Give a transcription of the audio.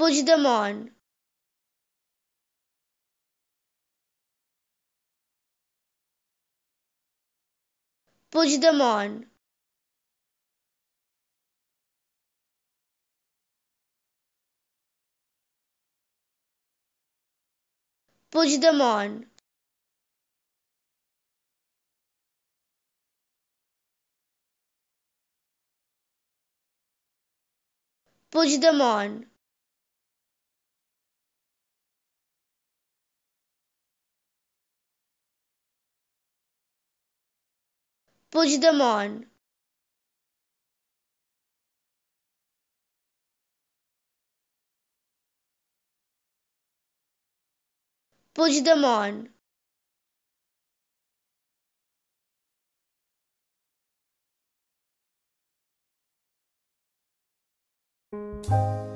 push them on push them on push them on push them on push them on. Push them on.